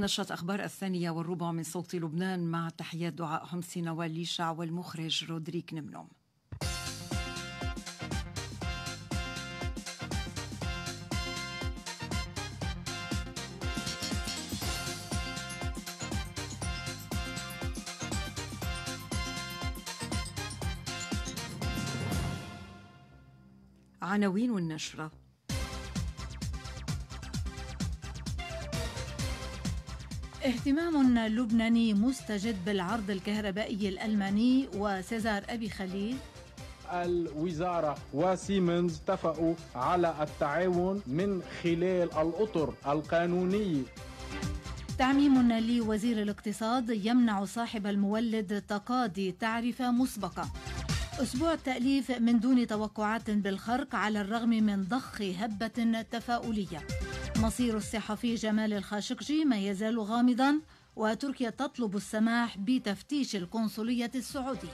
نشرة أخبار الثانية والربع من صوت لبنان مع تحيات دعاء حمصي نوال ليشع والمخرج رودريك نمنوم عناوين النشره اهتمام لبناني مستجد بالعرض الكهربائي الألماني وسيزار أبي خليل الوزارة وسيمنز اتفقوا على التعاون من خلال الأطر القانونية تعميم لوزير الاقتصاد يمنع صاحب المولد تقاضي تعرفة مسبقة أسبوع التأليف من دون توقعات بالخرق على الرغم من ضخ هبة تفاؤلية مصير الصحفي جمال الخاشقجي ما يزال غامضا وتركيا تطلب السماح بتفتيش القنصلية السعودية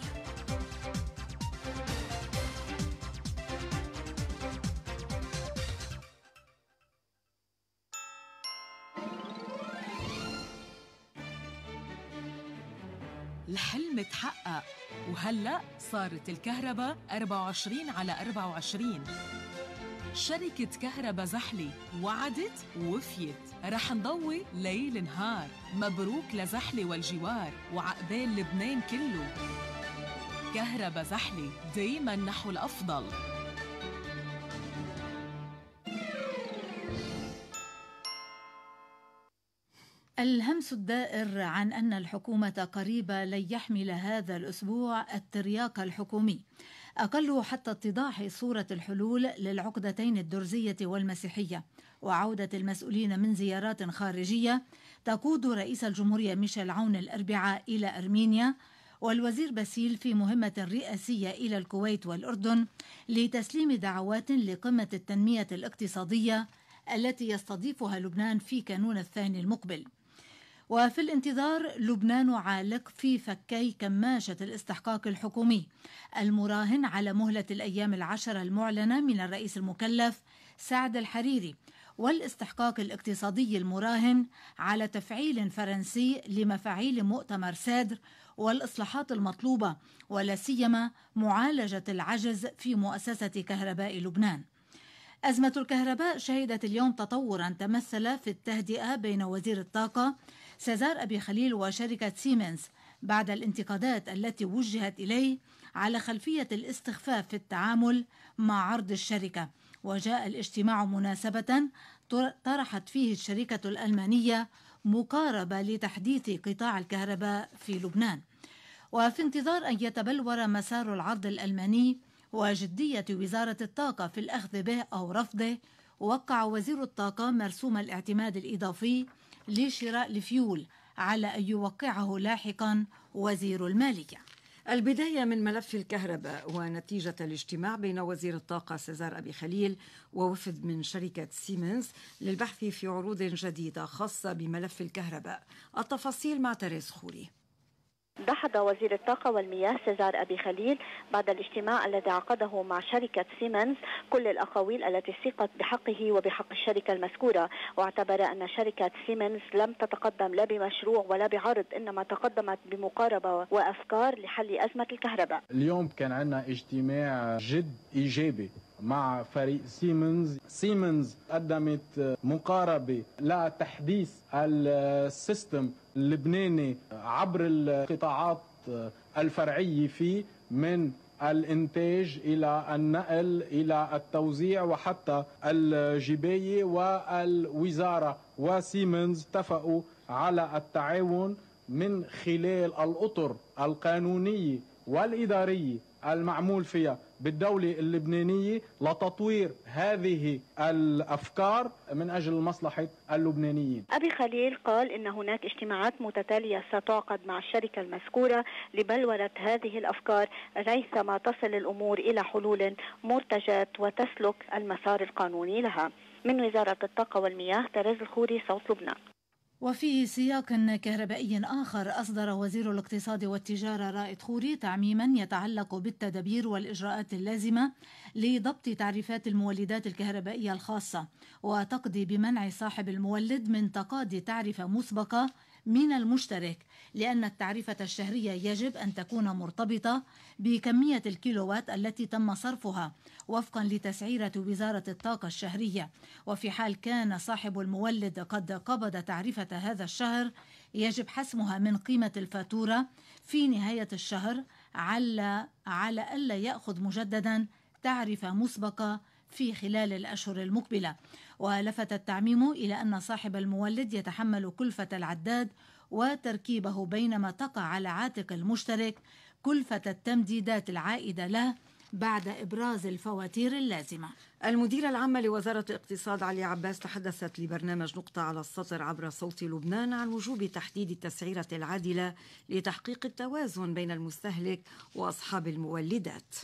الحلم تحقق وهلأ صارت الكهرباء 24 على 24 شركة كهربا زحلي وعدت ووفيت رح نضوي ليل نهار مبروك لزحلي والجوار وعقبال لبنان كله كهربا زحلي دايما نحو الأفضل الهمس الدائر عن أن الحكومة قريبة لن يحمل هذا الأسبوع الترياق الحكومي أقله حتى اتضاح صورة الحلول للعقدتين الدرزية والمسيحية وعودة المسؤولين من زيارات خارجية تقود رئيس الجمهورية ميشيل عون الأربعاء إلى أرمينيا والوزير باسيل في مهمة رئاسية إلى الكويت والأردن لتسليم دعوات لقمة التنمية الاقتصادية التي يستضيفها لبنان في كانون الثاني المقبل وفي الانتظار لبنان عالق في فكي كماشة الاستحقاق الحكومي المراهن على مهلة الأيام العشرة المعلنة من الرئيس المكلف سعد الحريري والاستحقاق الاقتصادي المراهن على تفعيل فرنسي لمفاعيل مؤتمر سادر والاصلاحات المطلوبه ولا سيما معالجه العجز في مؤسسه كهرباء لبنان. ازمه الكهرباء شهدت اليوم تطورا تمثل في التهدئه بين وزير الطاقه سيزار أبي خليل وشركة سيمنز بعد الانتقادات التي وجهت إليه على خلفية الاستخفاف في التعامل مع عرض الشركة وجاء الاجتماع مناسبة طرحت فيه الشركة الألمانية مقاربة لتحديث قطاع الكهرباء في لبنان وفي انتظار أن يتبلور مسار العرض الألماني وجدية وزارة الطاقة في الأخذ به أو رفضه وقع وزير الطاقة مرسوم الاعتماد الإضافي لشراء الفيول على أن يوقعه لاحقا وزير المالية البداية من ملف الكهرباء ونتيجة الاجتماع بين وزير الطاقة سيزار أبي خليل ووفد من شركة سيمنز للبحث في عروض جديدة خاصة بملف الكهرباء التفاصيل مع تريس خوري دحض وزير الطاقة والمياه سيزار أبي خليل بعد الاجتماع الذي عقده مع شركة سيمنز كل الأقاويل التي سيقت بحقه وبحق الشركة المذكورة واعتبر أن شركة سيمنز لم تتقدم لا بمشروع ولا بعرض إنما تقدمت بمقاربة وأفكار لحل أزمة الكهرباء اليوم كان عندنا اجتماع جد إيجابي مع فريق سيمنز سيمنز قدمت مقاربة لتحديث السيستم اللبناني عبر القطاعات الفرعية فيه من الانتاج الى النقل الى التوزيع وحتى الجبايه والوزاره وسيمنز اتفقوا على التعاون من خلال الاطر القانونيه والاداريه المعمول فيها بالدولة اللبنانية لتطوير هذه الأفكار من أجل مصلحة اللبنانيين أبي خليل قال إن هناك اجتماعات متتالية ستعقد مع الشركة المذكورة لبلورة هذه الأفكار ريثما تصل الأمور إلى حلول مرتجات وتسلك المسار القانوني لها من وزارة الطاقة والمياه تراز الخوري صوت لبنان وفي سياق كهربائي آخر أصدر وزير الاقتصاد والتجارة رائد خوري تعميما يتعلق بالتدابير والإجراءات اللازمة لضبط تعريفات المولدات الكهربائية الخاصة وتقضي بمنع صاحب المولد من تقاضي تعرفة مسبقة من المشترك لأن التعرفة الشهرية يجب أن تكون مرتبطة بكمية الكيلووات التي تم صرفها وفقا لتسعيرة وزارة الطاقة الشهرية وفي حال كان صاحب المولد قد قبض تعرفة هذا الشهر يجب حسمها من قيمة الفاتورة في نهاية الشهر على على ألا يأخذ مجددا تعرفة مسبقة في خلال الأشهر المقبلة ولفت التعميم إلى أن صاحب المولد يتحمل كلفة العداد وتركيبه بينما تقع على عاتق المشترك كلفة التمديدات العائدة له بعد إبراز الفواتير اللازمة المديرة العامة لوزارة الاقتصاد علي عباس تحدثت لبرنامج نقطة على السطر عبر صوت لبنان عن وجوب تحديد التسعيرة العادلة لتحقيق التوازن بين المستهلك وأصحاب المولدات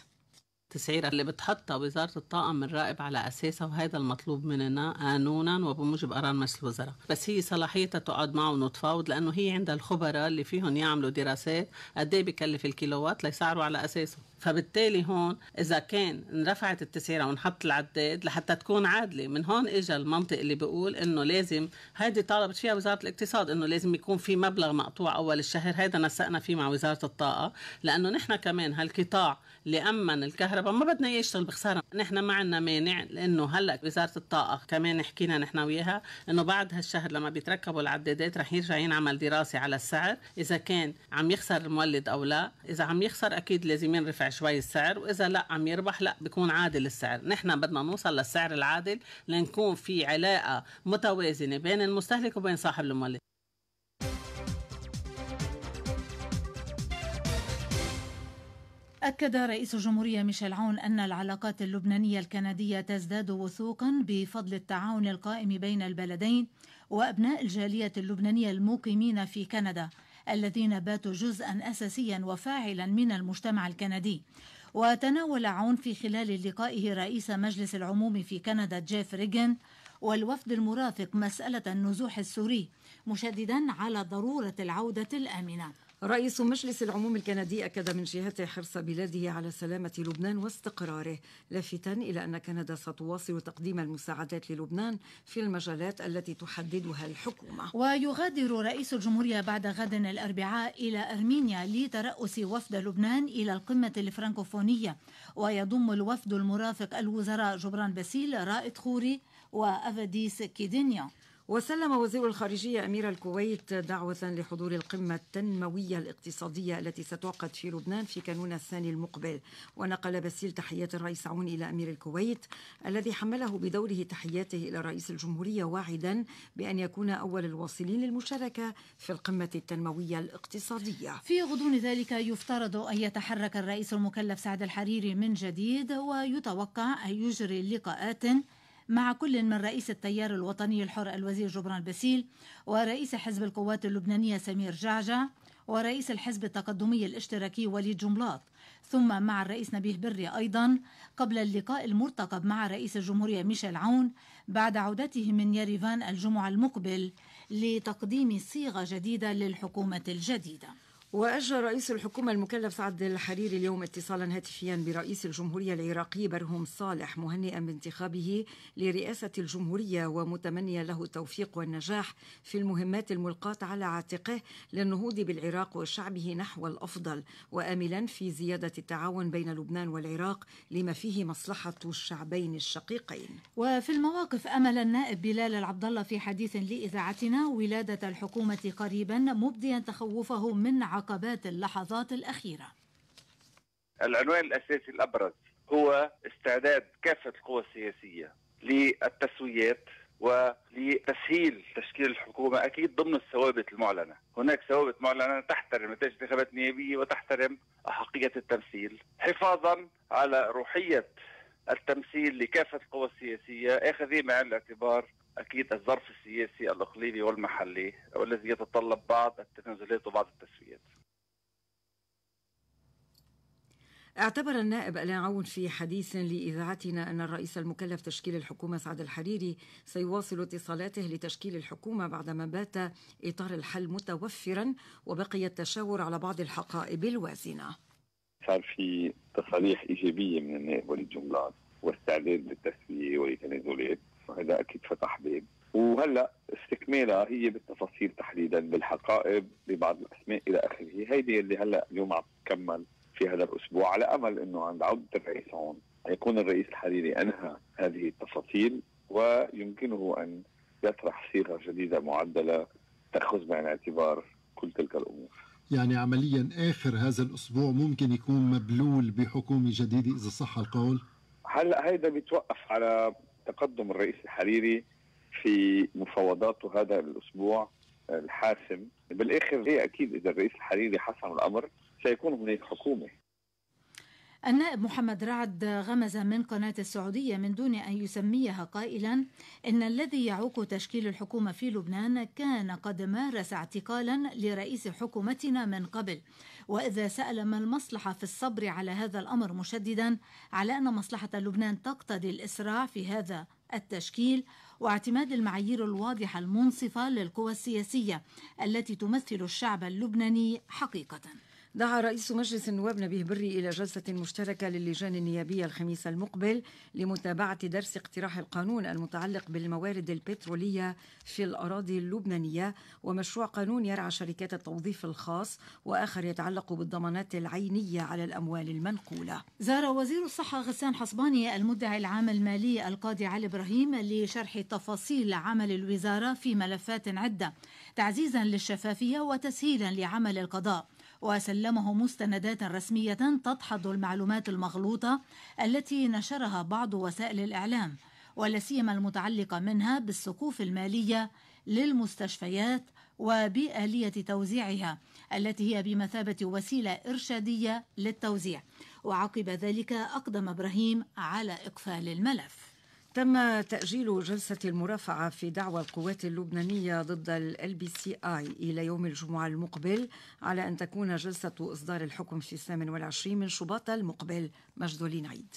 التسعيره اللي بتحطها وزارة الطاقة بنراقب على أساسها وهذا المطلوب مننا قانونا وبموجب قرار مجلس الوزراء بس هي صلاحيتها تقعد معه ونتفاوض لأنه هي عندها الخبراء اللي فيهم يعملوا دراسات قد إيه بكلف الكيلووات ليسعروا على أساسه فبالتالي هون اذا كان انرفعت التسعيره ونحط العداد لحتى تكون عادله من هون اجى المنطق اللي بيقول انه لازم هيدي طالبت فيها وزاره الاقتصاد انه لازم يكون في مبلغ مقطوع اول الشهر هيدا نسقنا فيه مع وزاره الطاقه لانه نحن كمان هالقطاع اللي امن الكهرباء ما بدنا يشتغل بخساره نحن ما عندنا مانع لانه هلا وزاره الطاقه كمان حكينا نحن وياها انه بعد هالشهر لما بيتركبوا العدادات رح يرجع ينعمل دراسه على السعر اذا كان عم يخسر المولد او لا اذا عم يخسر اكيد لازم ينرفع شوي السعر واذا لا عم يربح لا بيكون عادل السعر نحن بدنا نوصل للسعر العادل لنكون في علاقه متوازنه بين المستهلك وبين صاحب المال أكد رئيس الجمهورية ميشيل عون أن العلاقات اللبنانية الكندية تزداد وثوقا بفضل التعاون القائم بين البلدين وأبناء الجالية اللبنانية المقيمين في كندا الذين باتوا جزءا أساسيا وفاعلا من المجتمع الكندي وتناول عون في خلال لقائه رئيس مجلس العموم في كندا جيف ريغن والوفد المرافق مسألة النزوح السوري مشددا على ضرورة العودة الآمنة رئيس مجلس العموم الكندي أكد من جهته حرص بلاده على سلامة لبنان واستقراره لافتا إلى أن كندا ستواصل تقديم المساعدات للبنان في المجالات التي تحددها الحكومة ويغادر رئيس الجمهورية بعد غد الأربعاء إلى أرمينيا لترأس وفد لبنان إلى القمة الفرنكوفونية ويضم الوفد المرافق الوزراء جبران باسيل رائد خوري وأفاديس كيدينيا وسلم وزير الخارجية أمير الكويت دعوة لحضور القمة التنموية الاقتصادية التي ستعقد في لبنان في كانون الثاني المقبل ونقل باسيل تحيات الرئيس عون إلى أمير الكويت الذي حمله بدوره تحياته إلى رئيس الجمهورية واعدا بأن يكون أول الواصلين للمشاركة في القمة التنموية الاقتصادية في غضون ذلك يفترض أن يتحرك الرئيس المكلف سعد الحريري من جديد ويتوقع أن يجري لقاءات مع كل من رئيس التيار الوطني الحر الوزير جبران باسيل ورئيس حزب القوات اللبنانية سمير جعجع ورئيس الحزب التقدمي الاشتراكي وليد جملاط ثم مع الرئيس نبيه بري أيضا قبل اللقاء المرتقب مع رئيس الجمهورية ميشيل عون بعد عودته من يريفان الجمعة المقبل لتقديم صيغة جديدة للحكومة الجديدة وأجرى رئيس الحكومة المكلف سعد الحريري اليوم اتصالا هاتفيا برئيس الجمهورية العراقي برهم صالح مهنئا بانتخابه لرئاسة الجمهورية ومتمنيا له التوفيق والنجاح في المهمات الملقاة على عاتقه للنهوض بالعراق وشعبه نحو الأفضل وآملا في زيادة التعاون بين لبنان والعراق لما فيه مصلحة الشعبين الشقيقين وفي المواقف أمل النائب بلال العبد الله في حديث لإذاعتنا ولادة الحكومة قريبا مبديا تخوفه من عقل عقبات اللحظات الأخيرة العنوان الأساسي الأبرز هو استعداد كافة القوى السياسية للتسويات ولتسهيل تشكيل الحكومة أكيد ضمن الثوابت المعلنة هناك ثوابت معلنة تحترم نتائج انتخابات نيابية وتحترم أحقية التمثيل حفاظا على روحية التمثيل لكافة القوى السياسية أخذ معين الاعتبار أكيد الظرف السياسي الإقليمي والمحلي والذي يتطلب بعض التنازلات وبعض التسويات اعتبر النائب العون عون في حديث لاذاعتنا ان الرئيس المكلف تشكيل الحكومه سعد الحريري سيواصل اتصالاته لتشكيل الحكومه بعدما بات اطار الحل متوفرا وبقي التشاور على بعض الحقائب الوازنه. صار في تصاريح ايجابيه من النائب وليد الجملات واستعداد للتسويه ولتنازلات هذا اكيد فتح باب وهلا استكمالها هي بالتفاصيل تحديدا بالحقائب ببعض الاسماء الى اخره، هيدي اللي هلا اليوم عم تكمل في هذا الاسبوع على امل انه عند عوده الرئيس هون يكون الرئيس الحريري انهى هذه التفاصيل ويمكنه ان يطرح صيغه جديده معدله تاخذ بعين الاعتبار كل تلك الامور. يعني عمليا اخر هذا الاسبوع ممكن يكون مبلول بحكومه جديده اذا صح القول؟ هلا هيدا بيتوقف على تقدم الرئيس الحريري في مفاوضاته هذا الاسبوع آه، الحاسم بالاخر هي اكيد اذا الرئيس الحريري حسم الامر سيكون هناك حكومه النائب محمد رعد غمز من قناة السعودية من دون أن يسميها قائلا إن الذي يعوق تشكيل الحكومة في لبنان كان قد مارس اعتقالا لرئيس حكومتنا من قبل وإذا سأل ما المصلحة في الصبر على هذا الأمر مشددا على أن مصلحة لبنان تقتضي الإسراع في هذا التشكيل واعتماد المعايير الواضحة المنصفة للقوى السياسية التي تمثل الشعب اللبناني حقيقةً دعا رئيس مجلس النواب نبيه بري إلى جلسة مشتركة للجان النيابية الخميس المقبل لمتابعة درس اقتراح القانون المتعلق بالموارد البترولية في الأراضي اللبنانية ومشروع قانون يرعى شركات التوظيف الخاص وآخر يتعلق بالضمانات العينية على الأموال المنقولة زار وزير الصحة غسان حصباني المدعي العام المالي القاضي علي إبراهيم لشرح تفاصيل عمل الوزارة في ملفات عدة تعزيزا للشفافية وتسهيلا لعمل القضاء وسلمه مستندات رسمية تدحض المعلومات المغلوطة التي نشرها بعض وسائل الإعلام ولا سيما المتعلقة منها بالسقوف المالية للمستشفيات وبآلية توزيعها التي هي بمثابة وسيلة إرشادية للتوزيع وعقب ذلك أقدم إبراهيم على إقفال الملف تم تأجيل جلسة المرافعة في دعوى القوات اللبنانية ضد ال بي سي اي إلى يوم الجمعة المقبل على أن تكون جلسة إصدار الحكم في الثامن والعشرين من شباط المقبل مجدولين عيد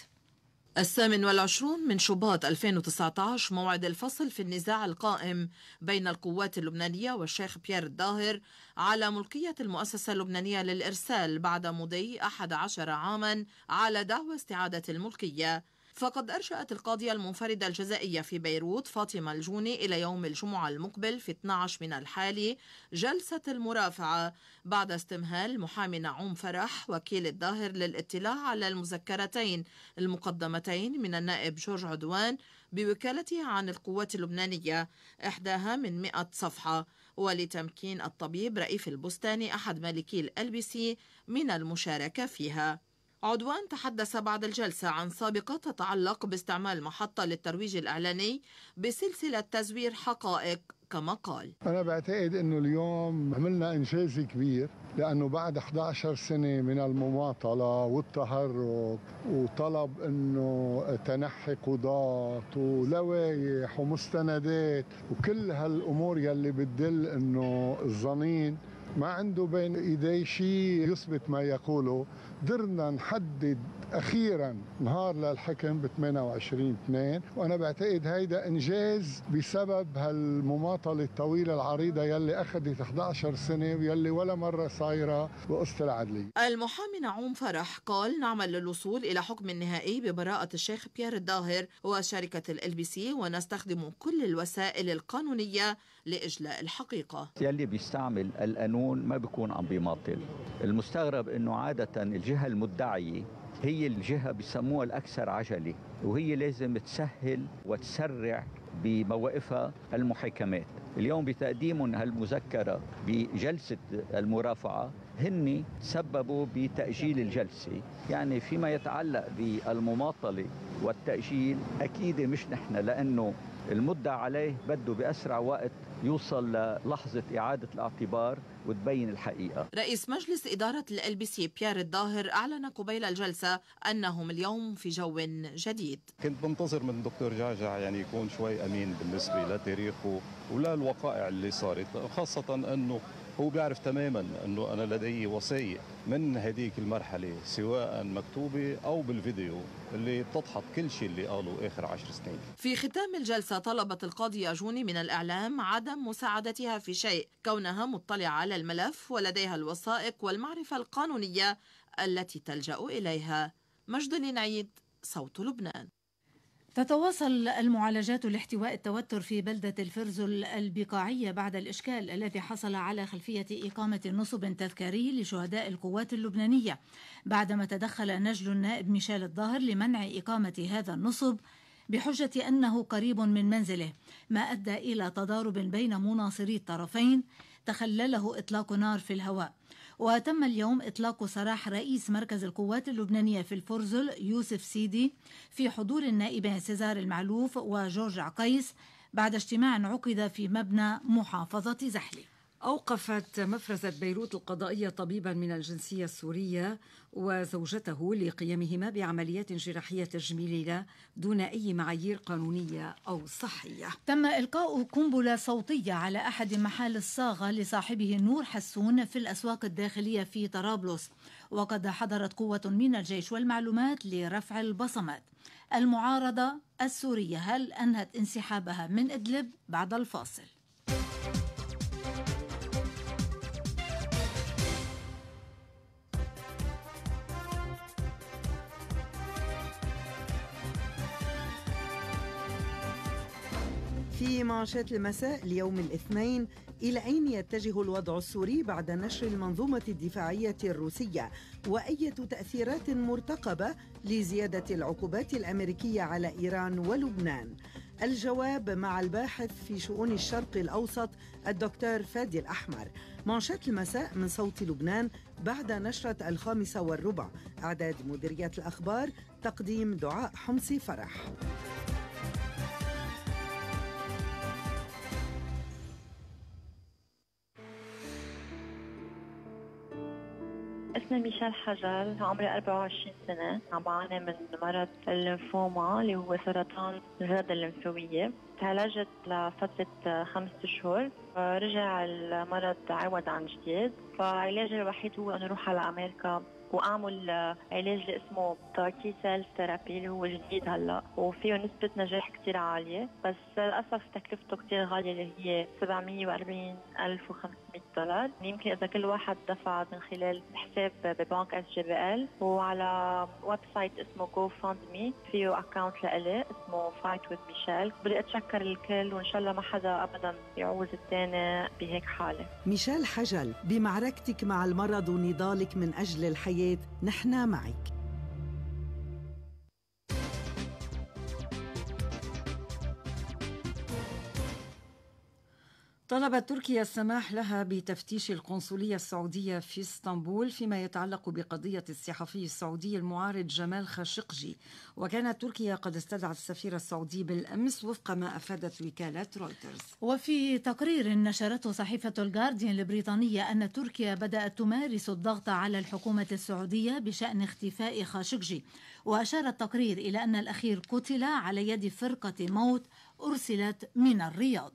الثامن والعشرون من شباط 2019 موعد الفصل في النزاع القائم بين القوات اللبنانية والشيخ بيير الظاهر على ملكية المؤسسة اللبنانية للإرسال بعد مضي 11 عاما على دعوى استعادة الملكية فقد أرشأت القاضية المنفردة الجزائية في بيروت فاطمة الجوني إلى يوم الجمعة المقبل في 12 من الحالي جلسة المرافعة بعد استمهال محامي نعوم فرح وكيل الظاهر للاطلاع على المذكرتين المقدمتين من النائب جورج عدوان بوكالته عن القوات اللبنانية إحداها من 100 صفحة ولتمكين الطبيب رئيف البستاني أحد مالكي الألبسي من المشاركة فيها عدوان تحدث بعد الجلسة عن سابقة تتعلق باستعمال محطة للترويج الإعلاني بسلسلة تزوير حقائق كما قال أنا بعتقد أنه اليوم عملنا إنجاز كبير لأنه بعد 11 سنة من المماطلة والتهرب وطلب أنه تنحي قضاة ولوايح ومستندات وكل هالأمور يلي بتدل أنه الظنين ما عنده بين ايديه شيء يثبت ما يقوله قدرنا نحدد اخيرا نهار للحكم ب 28 2 وانا بعتقد هيدا انجاز بسبب هالمماطله الطويله العريضه يلي اخذت 11 سنه ويلي ولا مره صايره بقصه العدليه. المحامي نعوم فرح قال نعمل للوصول الى حكم نهائي ببراءه الشيخ بيير الظاهر وشركه ال بي سي ونستخدم كل الوسائل القانونيه لإجلاء الحقيقة يلي بيستعمل القانون ما بيكون عم بيماطل المستغرب أنه عادة الجهة المدعية هي الجهة بسموها الأكثر عجلة وهي لازم تسهل وتسرع بمواقفها المحاكمات اليوم بتقديم هالمذكرة بجلسة المرافعة هن سببوا بتأجيل الجلسة يعني فيما يتعلق بالمماطلة والتأجيل أكيد مش نحن لأنه المدة عليه بده بأسرع وقت يوصل للحظة إعادة الاعتبار وتبين الحقيقة رئيس مجلس إدارة ال بي سي بيير الظاهر أعلن قبيل الجلسة أنهم اليوم في جو جديد كنت بنتظر من دكتور جعجع يعني يكون شوي أمين بالنسبة لتاريخه ولا الوقائع اللي صارت خاصة أنه هو بيعرف تماما أنه أنا لدي وصاية من هذيك المرحلة سواء مكتوبة أو بالفيديو اللي بتضحك كل شيء اللي قالوا آخر عشر سنين في ختام الجلسة طلبت القاضية جوني من الإعلام عدم مساعدتها في شيء كونها مطلعة على الملف ولديها الوثائق والمعرفة القانونية التي تلجأ إليها مجد العنعيد صوت لبنان تتواصل المعالجات لاحتواء التوتر في بلدة الفرزل البقاعية بعد الإشكال الذي حصل على خلفية إقامة نصب تذكاري لشهداء القوات اللبنانية بعدما تدخل نجل النائب ميشيل الظاهر لمنع إقامة هذا النصب بحجة أنه قريب من منزله ما أدى إلى تضارب بين مناصري الطرفين تخلله إطلاق نار في الهواء وتم اليوم إطلاق سراح رئيس مركز القوات اللبنانية في الفرزل يوسف سيدي في حضور النائب سيزار المعلوف وجورج عقيس بعد اجتماع عقد في مبنى محافظة زحلي أوقفت مفرزة بيروت القضائية طبيبا من الجنسية السورية وزوجته لقيامهما بعمليات جراحية تجميلية دون أي معايير قانونية أو صحية تم إلقاء قنبلة صوتية على أحد محال الصاغة لصاحبه نور حسون في الأسواق الداخلية في طرابلس وقد حضرت قوة من الجيش والمعلومات لرفع البصمات المعارضة السورية هل أنهت انسحابها من إدلب بعد الفاصل في معاشات المساء اليوم الاثنين إلى أين يتجه الوضع السوري بعد نشر المنظومة الدفاعية الروسية وأية تأثيرات مرتقبة لزيادة العقوبات الأمريكية على إيران ولبنان الجواب مع الباحث في شؤون الشرق الأوسط الدكتور فادي الأحمر معاشات المساء من صوت لبنان بعد نشرة الخامسة والربع أعداد مديرية الأخبار تقديم دعاء حمصي فرح اسمي ميشيل حجر عمري 24 سنة عم بعاني من مرض الليمفوما اللي هو سرطان الغدة الليمفاوية تعالجت لفترة خمسة أشهر رجع المرض عوض عن جديد فعلاجي الوحيد هو أن أروح على أمريكا واعمل علاج اللي اسمه تاكي سيل ثيرابي اللي هو جديد هلا وفيه نسبة نجاح كثير عالية بس للأسف تكلفته كثير غالية اللي هي 740 ألف وخمسين 700 دولار يمكن اذا كل واحد دفع من خلال حساب ببنك اس جي بي ال وعلى ويب سايت اسمه جو فاند مي فيه اكونت لإلي اسمه فايت وذ ميشيل بدي اتشكر الكل وان شاء الله ما حدا ابدا يعوز الثاني بهيك حاله ميشيل حجل بمعركتك مع المرض ونضالك من اجل الحياه نحن معك طلبت تركيا السماح لها بتفتيش القنصلية السعودية في اسطنبول فيما يتعلق بقضية الصحفي السعودي المعارض جمال خاشقجي وكانت تركيا قد استدعت السفير السعودي بالأمس وفق ما أفادت وكالة رويترز وفي تقرير نشرته صحيفة الجارديان البريطانية أن تركيا بدأت تمارس الضغط على الحكومة السعودية بشأن اختفاء خاشقجي وأشار التقرير إلى أن الأخير قتل على يد فرقة موت أرسلت من الرياض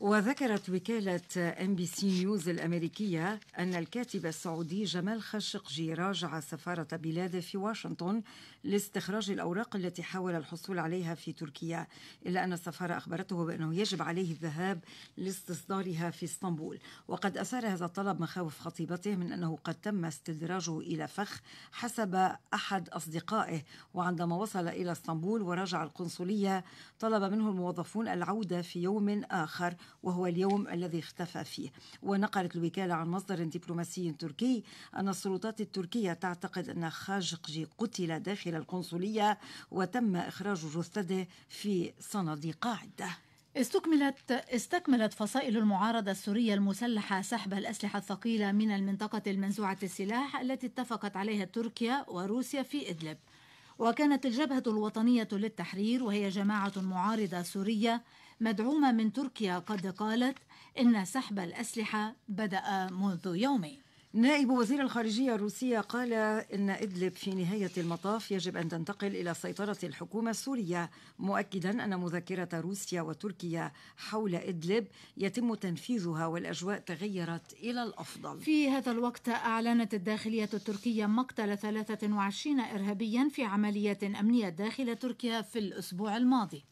وذكرت وكالة ام بي سي نيوز الأمريكية أن الكاتب السعودي جمال خاشقجي راجع سفارة بلاده في واشنطن لاستخراج الأوراق التي حاول الحصول عليها في تركيا إلا أن السفارة أخبرته بأنه يجب عليه الذهاب لاستصدارها في اسطنبول وقد أثار هذا الطلب مخاوف خطيبته من أنه قد تم استدراجه إلى فخ حسب أحد أصدقائه وعندما وصل إلى اسطنبول وراجع القنصلية طلب منه الموظفون العودة في يوم آخر وهو اليوم الذي اختفى فيه ونقلت الوكالة عن مصدر دبلوماسي تركي أن السلطات التركية تعتقد أن خاشقجي قتل داخل القنصلية وتم إخراج جثته في صناديق قاعدة استكملت استكملت فصائل المعارضة السورية المسلحة سحب الأسلحة الثقيلة من المنطقة المنزوعة السلاح التي اتفقت عليها تركيا وروسيا في إدلب وكانت الجبهة الوطنية للتحرير وهي جماعة معارضة سورية مدعومة من تركيا قد قالت إن سحب الأسلحة بدأ منذ يومين نائب وزير الخارجية الروسية قال إن إدلب في نهاية المطاف يجب أن تنتقل إلى سيطرة الحكومة السورية مؤكدا أن مذكرة روسيا وتركيا حول إدلب يتم تنفيذها والأجواء تغيرت إلى الأفضل في هذا الوقت أعلنت الداخلية التركية مقتل 23 إرهابيا في عمليات أمنية داخل تركيا في الأسبوع الماضي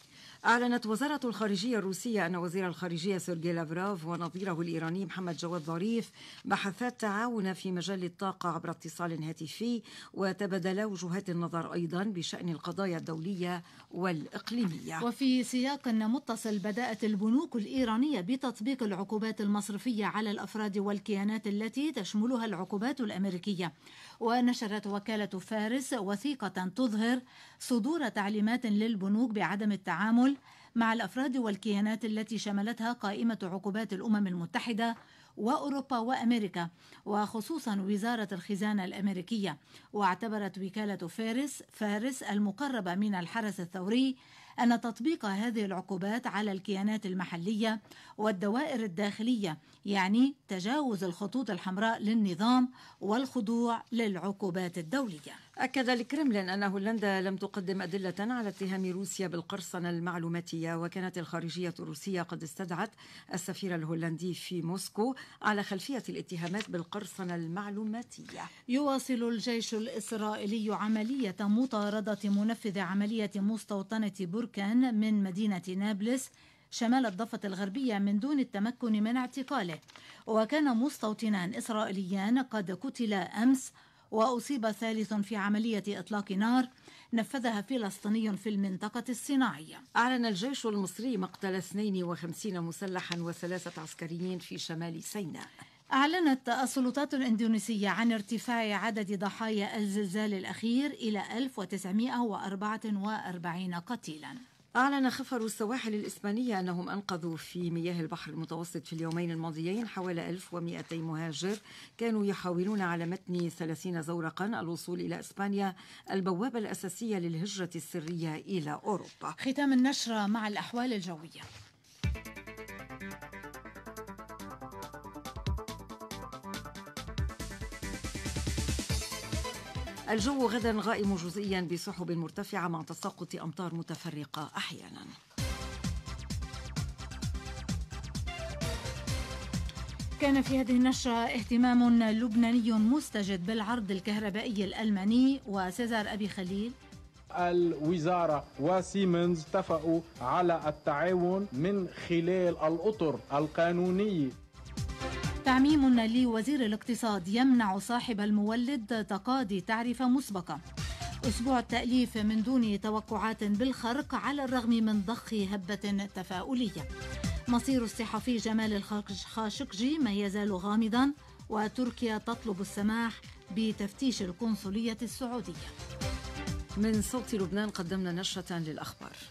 أعلنت وزارة الخارجية الروسية أن وزير الخارجية سيرجي لافراف ونظيره الإيراني محمد جواد ظريف بحثا التعاون في مجال الطاقة عبر اتصال هاتفي وتبادلا وجهات النظر أيضا بشأن القضايا الدولية والإقليمية وفي سياق متصل بدأت البنوك الإيرانية بتطبيق العقوبات المصرفية على الأفراد والكيانات التي تشملها العقوبات الأمريكية ونشرت وكالة فارس وثيقة تظهر صدور تعليمات للبنوك بعدم التعامل مع الافراد والكيانات التي شملتها قائمه عقوبات الامم المتحده واوروبا وامريكا وخصوصا وزاره الخزانه الامريكيه واعتبرت وكاله فارس فارس المقربه من الحرس الثوري أن تطبيق هذه العقوبات على الكيانات المحلية والدوائر الداخلية يعني تجاوز الخطوط الحمراء للنظام والخضوع للعقوبات الدولية أكد الكرملين أن هولندا لم تقدم أدلة على اتهام روسيا بالقرصنة المعلوماتية وكانت الخارجية الروسية قد استدعت السفير الهولندي في موسكو على خلفية الاتهامات بالقرصنة المعلوماتية يواصل الجيش الإسرائيلي عملية مطاردة منفذ عملية مستوطنة برج بركان من مدينة نابلس شمال الضفة الغربية من دون التمكن من اعتقاله وكان مستوطنان إسرائيليان قد قتلا أمس وأصيب ثالث في عملية إطلاق نار نفذها فلسطيني في المنطقة الصناعية أعلن الجيش المصري مقتل 52 مسلحا وثلاثة عسكريين في شمال سيناء أعلنت السلطات الإندونيسية عن ارتفاع عدد ضحايا الزلزال الأخير إلى 1944 قتيلاً. أعلن خفر السواحل الإسبانية أنهم أنقذوا في مياه البحر المتوسط في اليومين الماضيين حوالي 1200 مهاجر كانوا يحاولون على متن 30 زورقا الوصول إلى إسبانيا البوابة الأساسية للهجرة السرية إلى أوروبا ختام النشرة مع الأحوال الجوية الجو غدا غائم جزئيا بسحب مرتفعة مع تساقط أمطار متفرقة أحيانا كان في هذه النشرة اهتمام لبناني مستجد بالعرض الكهربائي الألماني وسيزار أبي خليل الوزارة وسيمنز اتفقوا على التعاون من خلال الأطر القانونية تعميم لوزير الاقتصاد يمنع صاحب المولد تقاضي تعرفة مسبقة أسبوع التأليف من دون توقعات بالخرق على الرغم من ضخ هبة تفاؤلية مصير الصحفي جمال الخاشقجي ما يزال غامضا وتركيا تطلب السماح بتفتيش القنصلية السعودية من صوت لبنان قدمنا نشرة للأخبار